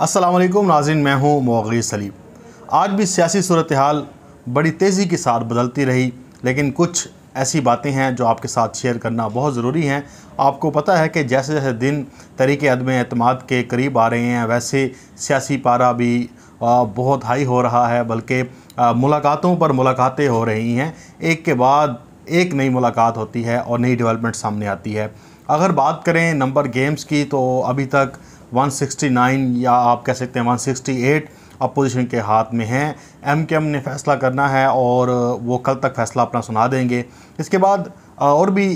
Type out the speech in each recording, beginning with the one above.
असलम नाजिन मैं हूँ मौगी सलीम आज भी सियासी सूरत हाल बड़ी तेज़ी के साथ बदलती रही लेकिन कुछ ऐसी बातें हैं जो आपके साथ शेयर करना बहुत ज़रूरी हैं आपको पता है कि जैसे जैसे दिन तरीके अदम अतमाद के करीब आ रहे हैं वैसे सियासी पारा भी बहुत हाई हो रहा है बल्कि मुलाकातों पर मुलाकातें हो रही हैं एक के बाद एक नई मुलाकात होती है और नई डेवलपमेंट सामने आती है अगर बात करें नंबर गेम्स की तो अभी तक 169 या आप कह सकते हैं 168 अपोजिशन के हाथ में हैं एम के एम ने फैसला करना है और वो कल तक फैसला अपना सुना देंगे इसके बाद और भी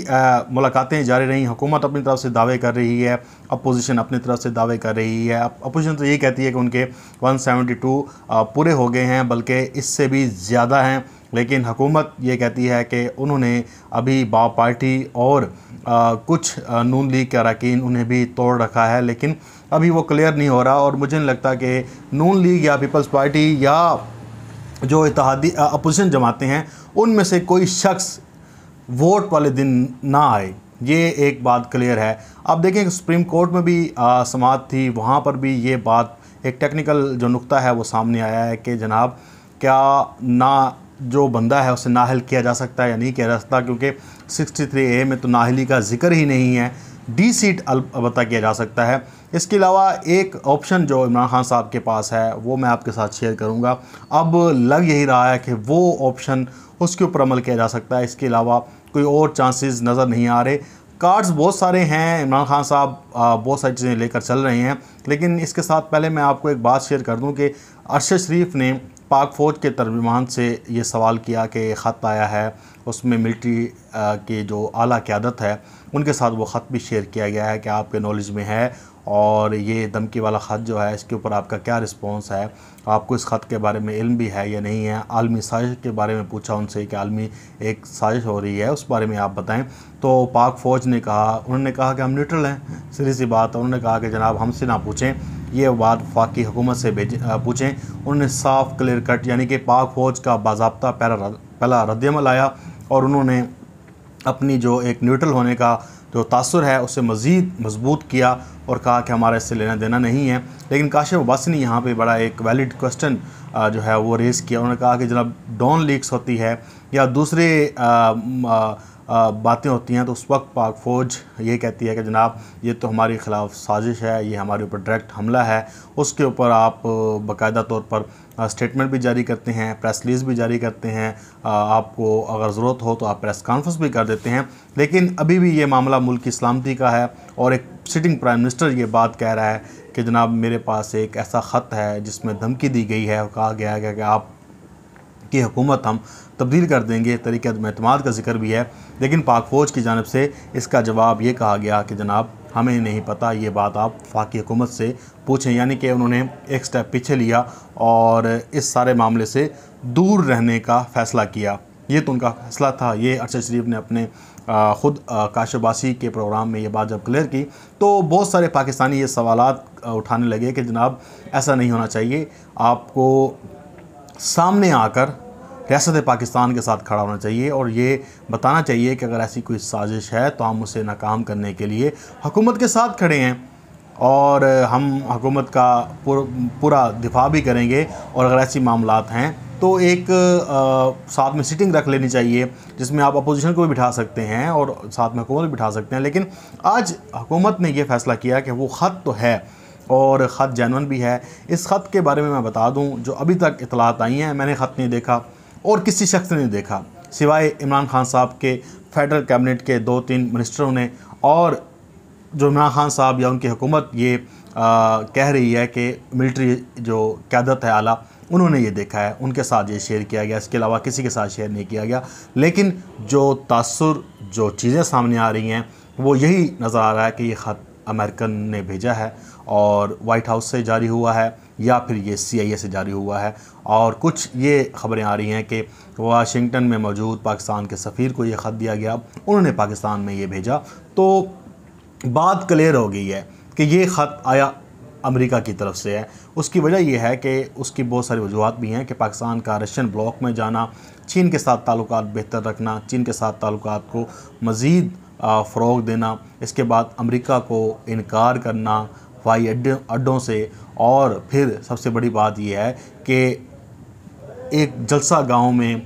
मुलाकातें जारी रहीं हुकूमत अपनी तरफ से दावे कर रही है अपोजिशन अपनी तरफ से दावे कर रही है अपोजिशन तो ये कहती है कि उनके 172 पूरे हो गए हैं बल्कि इससे भी ज़्यादा हैं लेकिन हुकूमत ये कहती है कि उन्होंने अभी बा पार्टी और आ, कुछ नून लीग के अरकान उन्हें भी तोड़ रखा है लेकिन अभी वो क्लियर नहीं हो रहा और मुझे नहीं लगता कि नून लीग या पीपल्स पार्टी या जो इतिहादी अपोजिशन जमाते हैं उनमें से कोई शख्स वोट वाले दिन ना आए ये एक बात क्लियर है अब देखें सुप्रीम कोर्ट में भी समात थी वहाँ पर भी ये बात एक टेक्निकल जो नुक्ता है वो सामने आया है कि जनाब क्या ना जो बंदा है उसे नाहल किया जा सकता है या नहीं किया जा सकता क्योंकि 63 ए में तो नाहली का जिक्र ही नहीं है डी सीट अलबत्ता किया जा सकता है इसके अलावा एक ऑप्शन जो इमरान खान साहब के पास है वो मैं आपके साथ शेयर करूंगा अब लग यही रहा है कि वो ऑप्शन उसके ऊपर अमल किया जा सकता है इसके अलावा कोई और चांसेस नज़र नहीं आ रहे कार्ड्स बहुत सारे हैं इमरान खान साहब बहुत सारी चीज़ें लेकर चल रहे हैं लेकिन इसके साथ पहले मैं आपको एक बात शेयर कर दूँ कि अरशद शरीफ ने पाक फ़ौज के तर्जमान से ये सवाल किया कि ख़त आया है उसमें मिलिट्री के जो आला क़्यादत है उनके साथ वो ख़त भी शेयर किया गया है कि आपके नॉलेज में है और ये धमकी वाला ख़त जो है इसके ऊपर आपका क्या रिस्पॉन्स है आपको इस ख़त के बारे में इल्म भी है या नहीं है आलमी साजिश के बारे में पूछा उनसे कि आलमी एक साजिश हो रही है उस बारे में आप बताएं तो पाक फ़ौज ने कहा उन्होंने कहा कि हम न्यूट्रल हैं सीधी सी बात है उन्होंने कहा कि जनाब हमसे ना पूछें ये बात फाक हुकूमत से पूछें उन्होंने साफ क्लियर कट यानी कि पाक फ़ौज का बाबा पहला पहला रद्दमल आया और उन्होंने अपनी जो एक न्यूट्रल होने का जो तासर है उसे मज़ीद मजबूत किया और कहा कि हमारा इससे लेना देना नहीं है लेकिन काशिफ अब्बासी ने यहाँ पर बड़ा एक वैलिड क्वेश्चन जो है वो रेज़ किया उन्होंने कहा कि जनाब डॉन लीक्स होती है या दूसरे आ, आ, बातें होती हैं तो उस वक्त पाक फ़ौज ये कहती है कि जनाब ये तो हमारे ख़िलाफ़ साजिश है ये हमारे ऊपर डायरेक्ट हमला है उसके ऊपर आप बाकायदा तौर पर स्टेटमेंट भी जारी करते हैं प्रेस रिलीज़ भी जारी करते हैं आपको अगर ज़रूरत हो तो आप प्रेस कॉन्फ्रेंस भी कर देते हैं लेकिन अभी भी ये मामला मुल्क की सलामती का है और एक सिटिंग प्राइम मिनिस्टर ये बात कह रहा है कि जनाब मेरे पास एक ऐसा ख़त है जिसमें धमकी दी गई है और कहा गया है कि आप की हुकूमत हम तब्दील कर देंगे तरीके अदमतमाद का जिक्र भी है लेकिन पाक फ़ौज की जानब से इसका जवाब ये कहा गया कि जनाब हमें नहीं पता ये बात आप फाकी हुकूमत से पूछें यानी कि उन्होंने एक स्टेप पीछे लिया और इस सारे मामले से दूर रहने का फ़ैसला किया ये तो उनका फैसला था ये अरशद शरीफ ने अपने ख़ुद काशबासी के प्रोग्राम में ये बात जब क्लियर की तो बहुत सारे पाकिस्तानी ये सवाल उठाने लगे कि जनाब ऐसा नहीं होना चाहिए आपको सामने आकर रियासत पाकिस्तान के साथ खड़ा होना चाहिए और ये बताना चाहिए कि अगर ऐसी कोई साजिश है तो हम उसे नाकाम करने के लिए हुकूमत के साथ खड़े हैं और हम हकूमत का पुर, पूरा दिफा भी करेंगे और अगर ऐसी मामला हैं तो एक आ, साथ में सीटिंग रख लेनी चाहिए जिसमें आप अपोजिशन को भी बिठा सकते हैं और साथ में हुकूमत भी बिठा सकते हैं लेकिन आज हुकूमत ने यह फ़ैसला किया कि वो ख़त तो है और ख़त जैनवन भी है इस ख़त के बारे में मैं बता दूँ जो अभी तक इतलात आई हैं मैंने ख़त नहीं देखा और किसी शख्स ने नहीं देखा सिवाय इमरान खान साहब के फेडरल कैबिनेट के दो तीन मिनिस्टरों ने और जो इमरान खान साहब या उनकी हुकूमत ये आ, कह रही है कि मिलिट्री जो क्यादत है आला उन्होंने ये देखा है उनके साथ ये शेयर किया गया इसके अलावा किसी के साथ शेयर नहीं किया गया लेकिन जो तासर जो चीज़ें सामने आ रही हैं वो यही नज़र आ रहा है कि ये ख़त अमेरिकन ने भेजा है और वाइट हाउस से जारी हुआ है या फिर ये सी से जारी हुआ है और कुछ ये खबरें आ रही हैं कि वाशिंगटन में मौजूद पाकिस्तान के सफ़ीर को ये ख़त दिया गया उन्होंने पाकिस्तान में ये भेजा तो बात क्लियर हो गई है कि ये ख़त आया अमेरिका की तरफ से है उसकी वजह यह है कि उसकी बहुत सारी वजूहत भी हैं कि पाकिस्तान का रशियन ब्लॉक में जाना चीन के साथ ताल्लुक बेहतर रखना चीन के साथ ताल्लुक को मज़ीद फ़रोग देना इसके बाद अमेरिका को इनकार करना हवाई अड्डे अड्डों से और फिर सबसे बड़ी बात यह है कि एक जलसा गांव में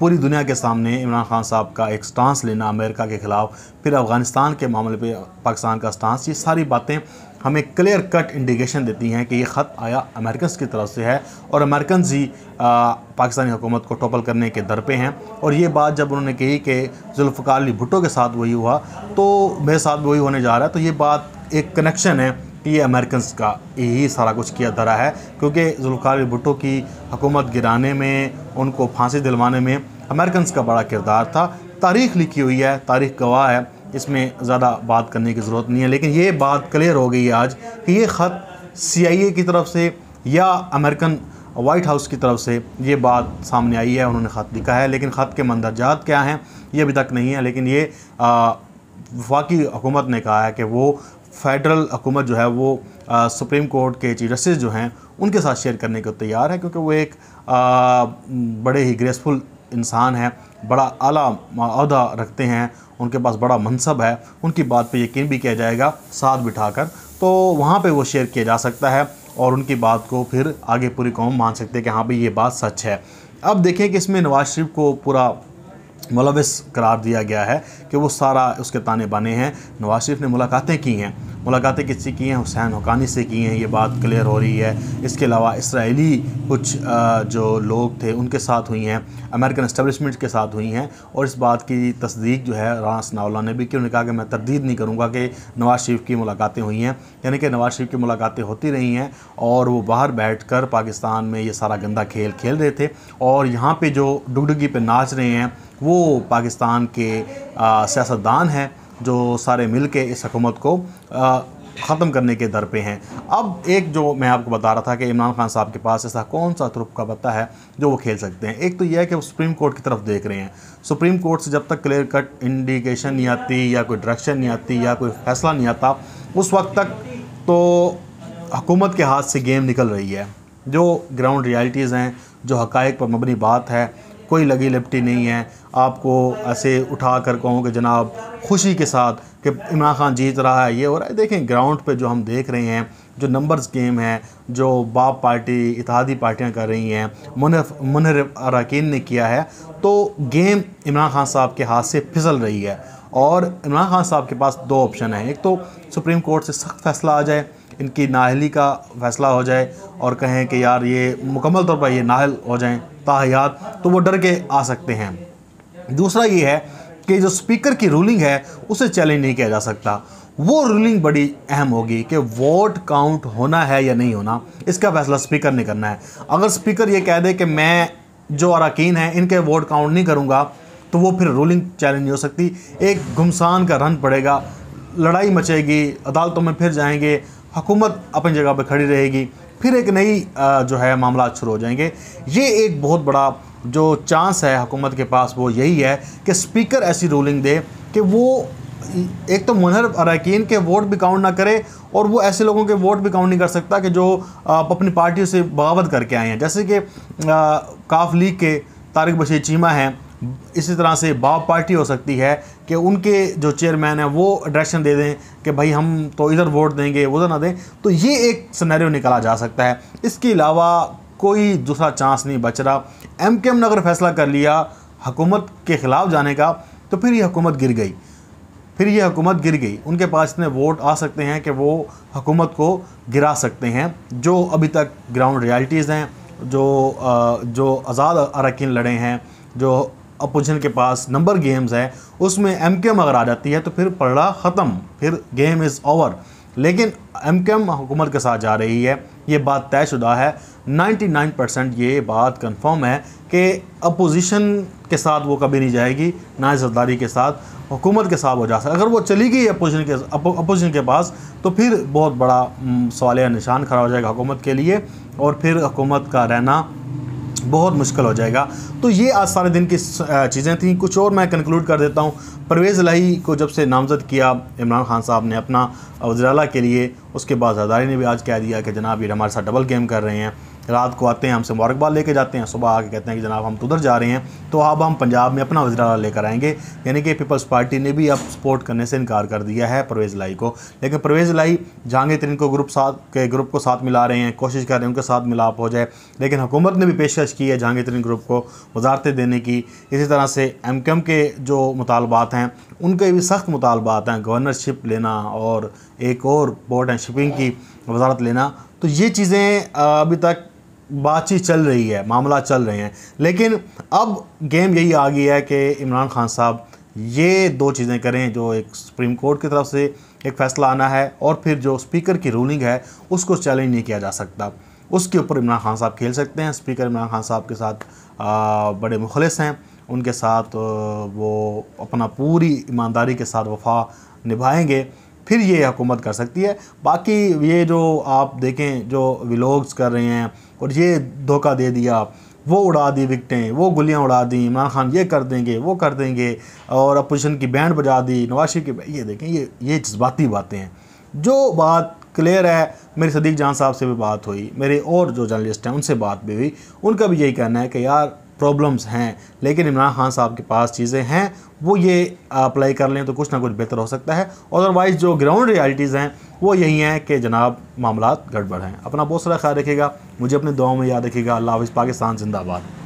पूरी दुनिया के सामने इमरान खान साहब का एक स्टांस लेना अमेरिका के ख़िलाफ़ फिर अफ़गानिस्तान के मामले पे पाकिस्तान का स्टांस ये सारी बातें हमें क्लियर कट इंडिकेशन देती हैं कि ये ख़त आया अमेरिकन की तरफ से है और अमेरिकन ही पाकिस्तानी हुकूमत को टोपल करने के दर पे हैं और ये बात जब उन्होंने कही कि जुल्फ़ार अली भुट्टो के साथ वही हुआ तो मेरे साथ वही होने जा रहा है तो ये बात एक कनेक्शन है ये अमेरिकन का यही सारा कुछ किया धरा है क्योंकि जुल्फ़ार भुट्टो की हुकूमत गिराने में उनको फांसी दिलवाने में अमेरिकन का बड़ा किरदार था तारीख लिखी हुई है तारीख गवाह है इसमें ज़्यादा बात करने की ज़रूरत नहीं है लेकिन ये बात क्लियर हो गई आज कि ये ख़त सी की तरफ से या अमेरिकन वाइट हाउस की तरफ से ये बात सामने आई है उन्होंने ख़त लिखा है लेकिन ख़त के मंदरजात क्या हैं ये अभी तक नहीं है लेकिन ये आ, वफाकी हुकूमत ने कहा है कि वो फेडरल हुकूमत जो है वो आ, सुप्रीम कोर्ट के चीफ जस्टिस जो हैं उनके साथ शेयर करने को तैयार है क्योंकि वो एक आ, बड़े ही ग्रेसफुल इंसान हैं बड़ा आला रखते हैं उनके पास बड़ा मनसब है उनकी बात पे यकीन भी किया जाएगा साथ बिठाकर तो वहाँ पे वो शेयर किया जा सकता है और उनकी बात को फिर आगे पूरी कौम मान सकते हैं कि हाँ भाई ये बात सच है अब देखें कि इसमें नवाज शरीफ को पूरा मुलविस करार दिया गया है कि वो सारा उसके ताने बाने हैं नवाज शरीफ ने मुलाकातें की हैं मुलाकातें किससे की हैं हुसैन हकानी से की हैं ये बात क्लियर हो रही है इसके अलावा इसराइली कुछ जो लोग थे उनके साथ हुई हैं अमेरिकन इस्टबलिशमेंट के साथ हुई हैं और इस बात की तस्दीक जो है राना नावला ने भी कि उन्होंने कहा कि मैं तरदीद नहीं करूँगा कि नवाज़ शरीफ की मुलाकातें हुई हैं यानी कि नवाज़ शरीफ की मुलाकातें होती रही हैं और वो बाहर बैठ कर पाकिस्तान में ये सारा गंदा खेल खेल रहे थे और यहाँ पर जो डुगडुगी पर नाच रहे हैं वो पाकिस्तान के सियासतदान हैं जो सारे मिल के इस हकूमत को ख़त्म करने के दर पे हैं अब एक जो मैं आपको बता रहा था कि इमरान खान साहब के पास ऐसा कौन सा तुरुप का पत्ता है जो वो खेल सकते हैं एक तो यह है कि वो सुप्रीम कोर्ट की तरफ देख रहे हैं सुप्रीम कोर्ट से जब तक क्लियर कट इंडिकेशन नहीं आती या कोई डायरेक्शन नहीं आती या कोई फैसला नहीं आता उस वक्त तक तो हुकूमत के हाथ से गेम निकल रही है जो ग्राउंड रियलिटीज़ हैं जो हकायक पर मबनी बात है कोई लगी लिपटी नहीं है आपको ऐसे उठा कर कहूँ कि जनाब खुशी के साथ कि इमरान खान जीत रहा है ये हो रहा है देखें ग्राउंड पे जो हम देख रहे हैं जो नंबर्स गेम है जो बाप पार्टी इतिहादी पार्टियां कर रही हैं मुनर अरकान ने किया है तो गेम इमरान खान साहब के हाथ से फिसल रही है और इमरान खान साहब के पास दो ऑप्शन हैं एक तो सुप्रीम कोर्ट से सख्त फैसला आ जाए इनकी नाहली का फैसला हो जाए और कहें कि यार ये मुकम्मल तौर पर ये नाहल हो जाएँ ताहयात तो वो डर के आ सकते हैं दूसरा ये है कि जो स्पीकर की रूलिंग है उसे चैलेंज नहीं किया जा सकता वो रूलिंग बड़ी अहम होगी कि वोट काउंट होना है या नहीं होना इसका फैसला स्पीकर ने करना है अगर स्पीकर ये कह दे कि मैं जो अरकान हैं इनके वोट काउंट नहीं करूँगा तो वो फिर रूलिंग चैलेंज नहीं हो सकती एक घुमसान का रन पड़ेगा लड़ाई मचेगी अदालतों में फिर जाएंगे हुकूमत अपनी जगह पर खड़ी रहेगी फिर एक नई जो है मामला शुरू हो जाएंगे ये एक बहुत बड़ा जो चांस है हुकूमत के पास वो यही है कि स्पीकर ऐसी रूलिंग दे कि वो एक तो मुनहर अरकान के वोट भी काउंट ना करे और वो ऐसे लोगों के वोट भी काउंट नहीं कर सकता कि जो अपनी पार्टियों से बगावत करके आए हैं जैसे कि काफ लीग के तारिक बशीर चीमा हैं इसी तरह से बाप पार्टी हो सकती है कि उनके जो चेयरमैन हैं वो डायरेक्शन दे दें कि भाई हम तो इधर वोट देंगे उधर ना दें तो ये एक सिनेरियो निकाला जा सकता है इसके अलावा कोई दूसरा चांस नहीं बच रहा एम के एम ने अगर फैसला कर लिया हुकूमत के ख़िलाफ़ जाने का तो फिर ये हुकूमत गिर गई फिर ये हुकूमत गिर गई उनके पास इतने वोट आ सकते हैं कि वो हुकूमत को गिरा सकते हैं जो अभी तक ग्राउंड रियलिटीज़ हैं जो जो आज़ाद अरकान लड़े हैं जो अपोजिशन के पास नंबर गेम्स हैं उसमें एम अगर आ जाती है तो फिर पड़ा ख़त्म फिर गेम इज़ ओवर लेकिन एम के एम हुकूमत के साथ जा रही है ये बात तयशुदा है 99 परसेंट ये बात कंफर्म है कि अपोजिशन के साथ वो कभी नहीं जाएगी ना जरदारी के साथ हुकूमत के साथ वो जा सकता अगर वो चली गई अपोजिशन के अपोजिशन के पास तो फिर बहुत बड़ा सवाल निशान खड़ा हो जाएगा हुकूमत के लिए और फिर हुकूमत का रहना बहुत मुश्किल हो जाएगा तो ये आज सारे दिन की चीज़ें थी कुछ और मैं कंक्लूड कर देता हूँ परवेज़ लाही को जब से नामज़द किया इमरान खान साहब ने अपना वजराला के लिए उसके बाद जरदारी ने भी आज कह दिया कि जनाब ये हमारे साथ डबल गेम कर रहे हैं रात को आते हैं हमसे मुबारकबाद लेके जाते हैं सुबह आके कहते हैं कि जनाब हम तो उधर जा रहे हैं तो अब हम पंजाब में अपना वजरा लेकर आएंगे यानी कि पीपल्स पार्टी ने भी अब सपोर्ट करने से इनकार कर दिया है परवेज़ लाई को लेकिन परवेज़ लाई जहाँगे तरीन को ग्रुप साथ के ग्रुप को साथ मिला रहे हैं कोशिश कर रहे हैं उनके साथ मिलाप हो जाए लेकिन हुकूमत ने भी पेशकश की है जहाँगे तरीन ग्रुप को वजारतें देने की इसी तरह से एम के जो मुतालबात हैं उनके भी सख्त मुतालबात हैं गवर्नरशिप लेना और एक और पोर्ट एंड शिपिंग की वजारत लेना तो ये चीज़ें अभी तक बातचीत चल रही है मामला चल रहे हैं लेकिन अब गेम यही आ गई है कि इमरान खान साहब ये दो चीज़ें करें जो एक सुप्रीम कोर्ट की तरफ से एक फ़ैसला आना है और फिर जो स्पीकर की रूलिंग है उसको चैलेंज नहीं किया जा सकता उसके ऊपर इमरान खान साहब खेल सकते हैं स्पीकर इमरान खान साहब के साथ आ, बड़े मुखलस हैं उनके साथ वो अपना पूरी ईमानदारी के साथ वफा निभाएंगे फिर ये हुकूमत कर सकती है बाकी ये जो आप देखें जो विलोग्स कर रहे हैं और ये धोखा दे दिया वो उड़ा दी विकटें वो गुलियां उड़ा दी इमरान खान ये कर देंगे वो कर देंगे और अपोजिशन की बैंड बजा दी नवाशी की ये देखें ये ये जज्बाती बातें हैं जो बात क्लियर है मेरे सदीक जान साहब से भी बात हुई मेरे और जो जर्नलिस्ट हैं उनसे बात भी हुई उनका भी यही कहना है कि यार प्रॉब्लम्स हैं लेकिन इमरान खान साहब के पास चीज़ें हैं वो ये अप्लाई कर लें तो कुछ ना कुछ बेहतर हो सकता है अदरवाइज़ जो ग्राउंड रियलिटीज़ हैं वो यही हैं कि जनाब मामला गड़बड़ हैं अपना बहुत सारा ख्याल रखिएगा मुझे अपने दुआओं में याद रखेगा अल्लाह हाफ़ पाकिस्तान जिंदाबाद